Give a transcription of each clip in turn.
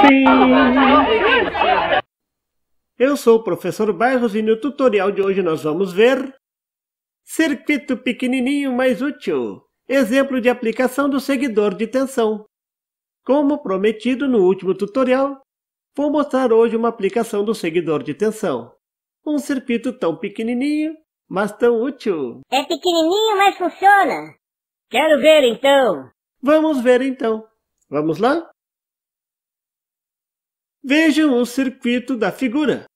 Sim. Eu sou o professor Bairros e no tutorial de hoje nós vamos ver Circuito pequenininho mais útil Exemplo de aplicação do seguidor de tensão Como prometido no último tutorial, vou mostrar hoje uma aplicação do seguidor de tensão Um circuito tão pequenininho, mas tão útil É pequenininho, mas funciona Quero ver então Vamos ver então Vamos lá? Vejam o circuito da figura.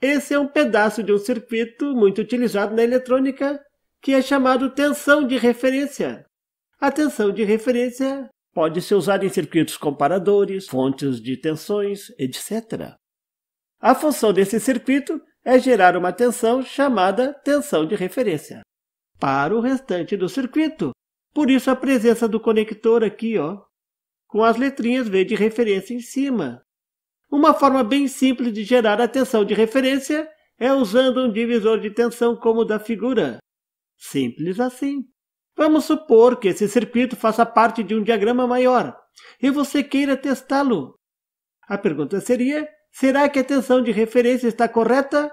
Esse é um pedaço de um circuito muito utilizado na eletrônica, que é chamado tensão de referência. A tensão de referência pode ser usada em circuitos comparadores, fontes de tensões, etc. A função desse circuito é gerar uma tensão chamada tensão de referência para o restante do circuito. Por isso a presença do conector aqui, ó, com as letrinhas V de referência em cima. Uma forma bem simples de gerar a tensão de referência é usando um divisor de tensão como o da figura. Simples assim. Vamos supor que esse circuito faça parte de um diagrama maior e você queira testá-lo. A pergunta seria: será que a tensão de referência está correta?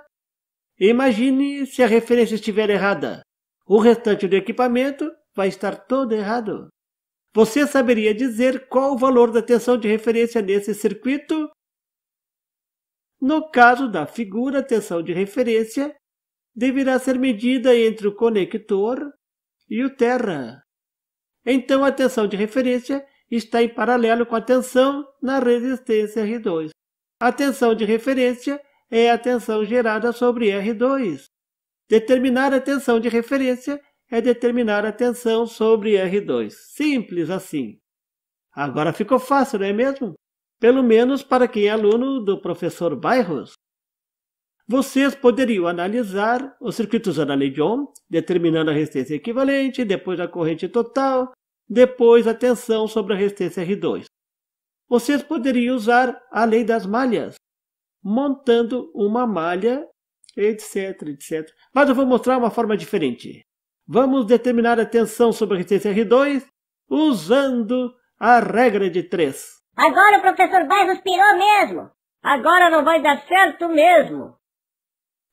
Imagine se a referência estiver errada. O restante do equipamento vai estar todo errado. Você saberia dizer qual o valor da tensão de referência nesse circuito no caso da figura, a tensão de referência deverá ser medida entre o conector e o terra. Então, a tensão de referência está em paralelo com a tensão na resistência R2. A tensão de referência é a tensão gerada sobre R2. Determinar a tensão de referência é determinar a tensão sobre R2. Simples assim. Agora ficou fácil, não é mesmo? pelo menos para quem é aluno do professor Bairros. Vocês poderiam analisar os circuitos usando Ohm, determinando a resistência equivalente, depois a corrente total, depois a tensão sobre a resistência R2. Vocês poderiam usar a lei das malhas, montando uma malha, etc, etc. Mas eu vou mostrar uma forma diferente. Vamos determinar a tensão sobre a resistência R2 usando a regra de 3. Agora o professor Bairros pirou mesmo. Agora não vai dar certo mesmo.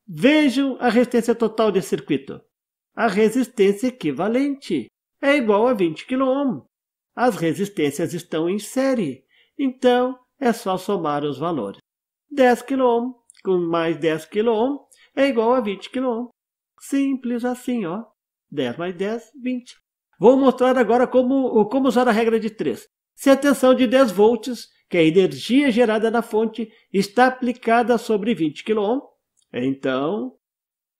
Vejam a resistência total de circuito. A resistência equivalente é igual a 20 kΩ. As resistências estão em série, então é só somar os valores. 10 kΩ com mais 10 kΩ é igual a 20 kΩ. Simples assim, ó. 10 mais 10, 20. Vou mostrar agora como, como usar a regra de 3. Se a tensão de 10 volts, que é a energia gerada na fonte, está aplicada sobre 20 kΩ, então,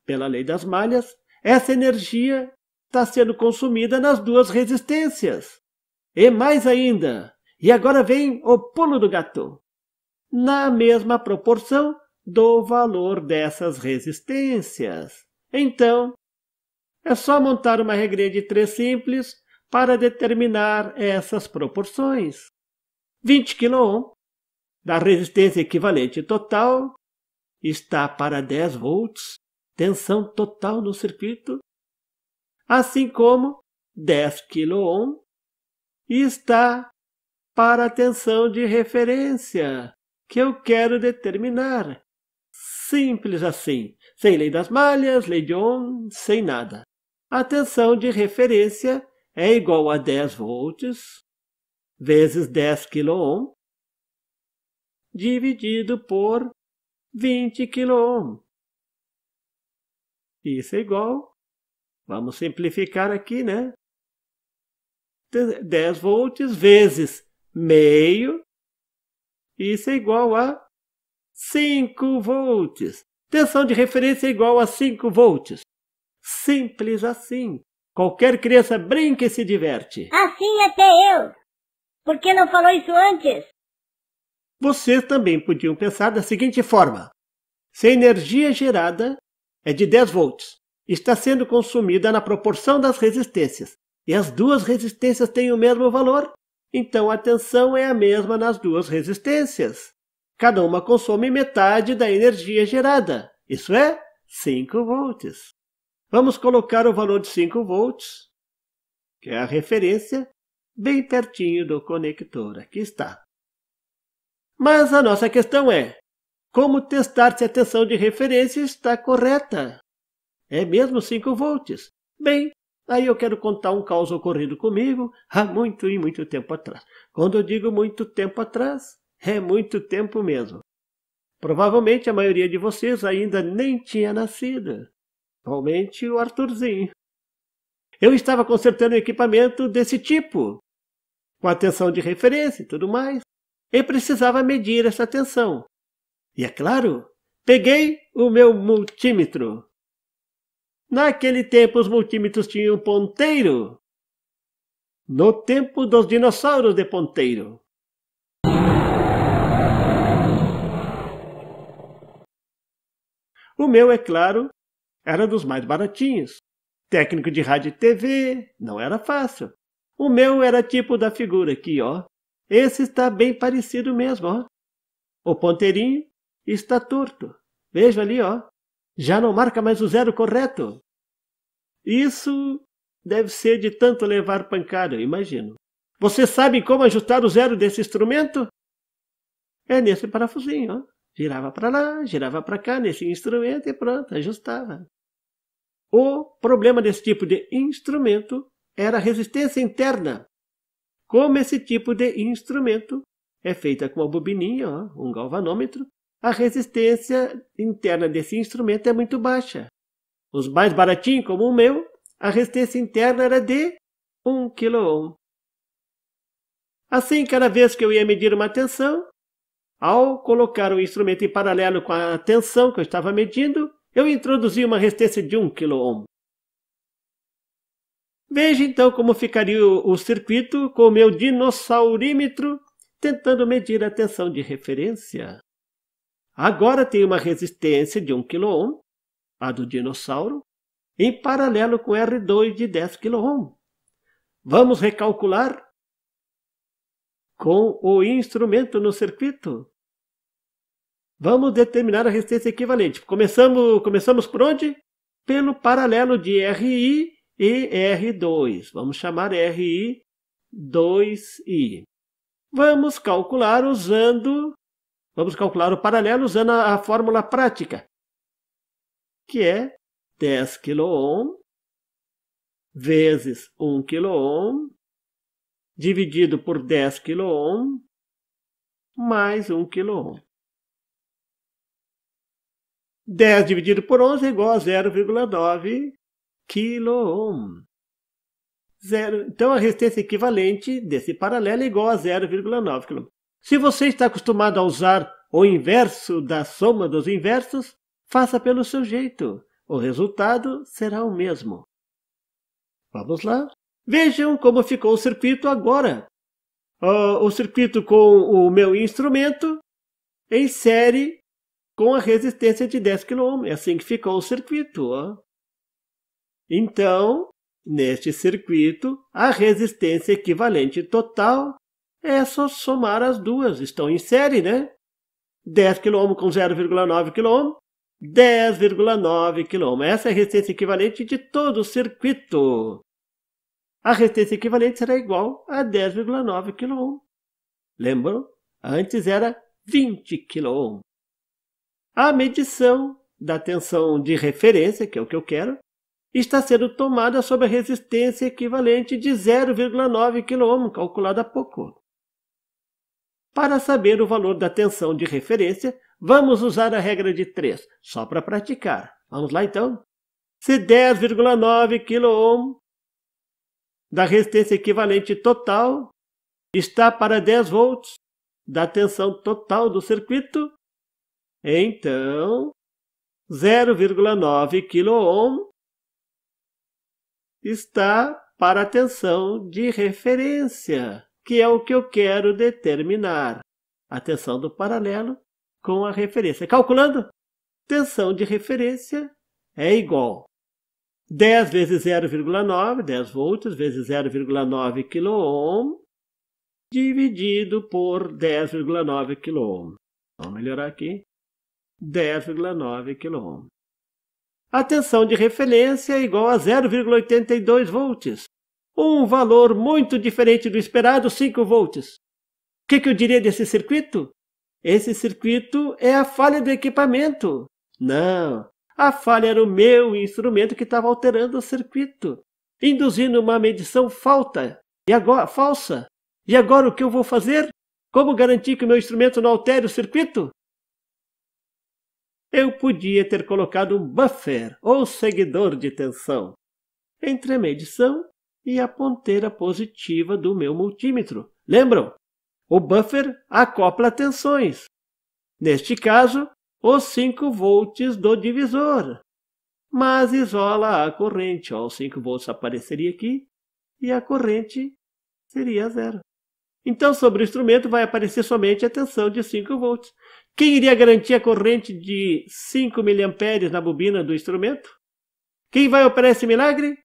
pela lei das malhas, essa energia está sendo consumida nas duas resistências. E mais ainda, e agora vem o pulo do gato. Na mesma proporção do valor dessas resistências. Então, é só montar uma regrinha de três simples para determinar essas proporções. 20 kΩ da resistência equivalente total está para 10 volts, tensão total no circuito, assim como 10 kΩ está para a tensão de referência, que eu quero determinar. Simples assim, sem lei das malhas, lei de Ohm, sem nada. A tensão de referência é igual a 10 volts vezes 10 kΩ dividido por 20 kΩ. Isso é igual, vamos simplificar aqui, né? 10 volts vezes meio, isso é igual a 5 volts. Tensão de referência é igual a 5 volts. Simples assim. Qualquer criança brinca e se diverte. Assim até eu. Por que não falou isso antes? Vocês também podiam pensar da seguinte forma. Se a energia gerada é de 10 volts, está sendo consumida na proporção das resistências, e as duas resistências têm o mesmo valor, então a tensão é a mesma nas duas resistências. Cada uma consome metade da energia gerada, isso é 5 volts. Vamos colocar o valor de 5 volts, que é a referência, bem pertinho do conector. Aqui está. Mas a nossa questão é, como testar se a tensão de referência está correta? É mesmo 5 volts? Bem, aí eu quero contar um caos ocorrido comigo há muito e muito tempo atrás. Quando eu digo muito tempo atrás, é muito tempo mesmo. Provavelmente a maioria de vocês ainda nem tinha nascido. Principalmente o Arthurzinho. Eu estava consertando um equipamento desse tipo, com a tensão de referência e tudo mais, e precisava medir essa tensão. E é claro, peguei o meu multímetro. Naquele tempo os multímetros tinham ponteiro. No tempo dos dinossauros de ponteiro. O meu, é claro, era dos mais baratinhos. Técnico de rádio e TV, não era fácil. O meu era tipo da figura aqui, ó. Esse está bem parecido mesmo, ó. O ponteirinho está torto. Veja ali, ó. Já não marca mais o zero correto. Isso deve ser de tanto levar pancada, imagino. Você sabe como ajustar o zero desse instrumento? É nesse parafusinho, ó. Girava para lá, girava para cá nesse instrumento e pronto, ajustava. O problema desse tipo de instrumento era a resistência interna. Como esse tipo de instrumento é feita com uma bobininha, um galvanômetro, a resistência interna desse instrumento é muito baixa. Os mais baratinhos, como o meu, a resistência interna era de 1 kΩ. Assim, cada vez que eu ia medir uma tensão, ao colocar o instrumento em paralelo com a tensão que eu estava medindo, eu introduzi uma resistência de 1 kOhm. Veja então como ficaria o, circuito com o meu dinossaurímetro tentando medir a tensão de referência. Agora tem uma resistência de 1 kOhm, a do dinossauro, em paralelo com R2 de 10 kOhm. Vamos recalcular com o instrumento no circuito. Vamos determinar a resistência equivalente. Começamos, começamos por onde? Pelo paralelo de RI e R2. Vamos chamar RI 2I. Vamos calcular usando vamos calcular o paralelo usando a, a fórmula prática, que é 10 kOhm vezes 1 kOhm dividido por 10 kOhm mais 1 kOhm. 10 dividido por 11 é igual a 0,9 kilo Zero. Então, a resistência equivalente desse paralelo é igual a 0,9 kilo Se você está acostumado a usar o inverso da soma dos inversos, faça pelo seu jeito. O resultado será o mesmo. Vamos lá. Vejam como ficou o circuito agora. Ah, o circuito com o meu instrumento em série com a resistência de 10 kΩ. É assim que ficou o circuito. Ó. Então, neste circuito, a resistência equivalente total é só somar as duas. Estão em série, né? 10 kΩ com 0,9 kΩ, 10,9 kΩ. Essa é a resistência equivalente de todo o circuito. A resistência equivalente será igual a 10,9 kΩ. Lembram? Antes era 20 kΩ. A medição da tensão de referência, que é o que eu quero, está sendo tomada sob a resistência equivalente de 0,9 kΩ, calculada há pouco. Para saber o valor da tensão de referência, vamos usar a regra de 3, só para praticar. Vamos lá então? Se 10,9 kΩ da resistência equivalente total está para 10 volts da tensão total do circuito, então, 0,9 kOhm está para a tensão de referência, que é o que eu quero determinar. A tensão do paralelo com a referência. Calculando, tensão de referência é igual 10 vezes 0,9, 10 volts, vezes 0,9 kOhm, dividido por 10,9 kOhm. Vamos melhorar aqui. 10,9 kΩ. A tensão de referência é igual a 0,82 volts, um valor muito diferente do esperado 5 volts. O que, eu diria desse circuito? Esse circuito é a falha do equipamento. Não, a falha era o meu instrumento que estava alterando o circuito, induzindo uma medição falta e agora falsa. E agora o que eu vou fazer? Como garantir que o meu instrumento não altere o circuito? Eu podia ter colocado um buffer, ou seguidor de tensão, entre a medição e a ponteira positiva do meu multímetro. Lembram? O buffer acopla tensões. Neste caso, os 5 volts do divisor, mas isola a corrente. Ó, os 5 volts apareceria aqui e a corrente seria zero. Então, sobre o instrumento, vai aparecer somente a tensão de 5 volts. Quem iria garantir a corrente de 5 mA na bobina do instrumento? Quem vai operar esse milagre?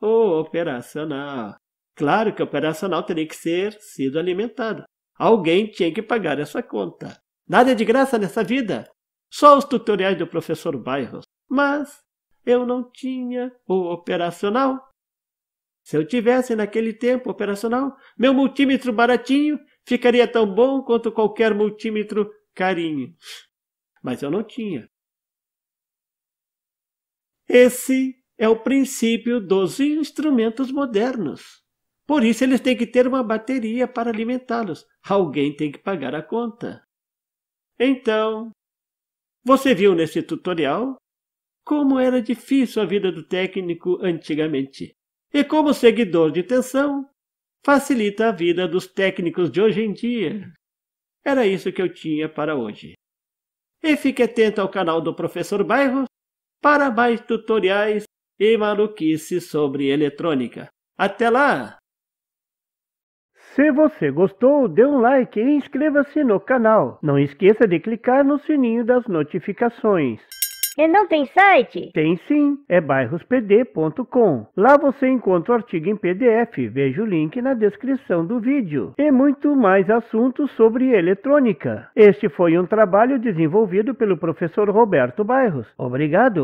O operacional. Claro que o operacional teria que ser sido alimentado. Alguém tinha que pagar essa conta. Nada é de graça nessa vida. Só os tutoriais do professor Bairros. Mas eu não tinha o operacional. Se eu tivesse naquele tempo operacional, meu multímetro baratinho ficaria tão bom quanto qualquer multímetro carinho. Mas eu não tinha. Esse é o princípio dos instrumentos modernos. Por isso, eles têm que ter uma bateria para alimentá-los. Alguém tem que pagar a conta. Então, você viu nesse tutorial como era difícil a vida do técnico antigamente. E como seguidor de tensão, facilita a vida dos técnicos de hoje em dia. Era isso que eu tinha para hoje. E fique atento ao canal do Professor Bairros para mais tutoriais e maluquices sobre eletrônica. Até lá! Se você gostou, dê um like e inscreva-se no canal. Não esqueça de clicar no sininho das notificações. E não tem site? Tem sim, é bairrospd.com. Lá você encontra o artigo em PDF, veja o link na descrição do vídeo. E muito mais assuntos sobre eletrônica. Este foi um trabalho desenvolvido pelo professor Roberto Bairros. Obrigado!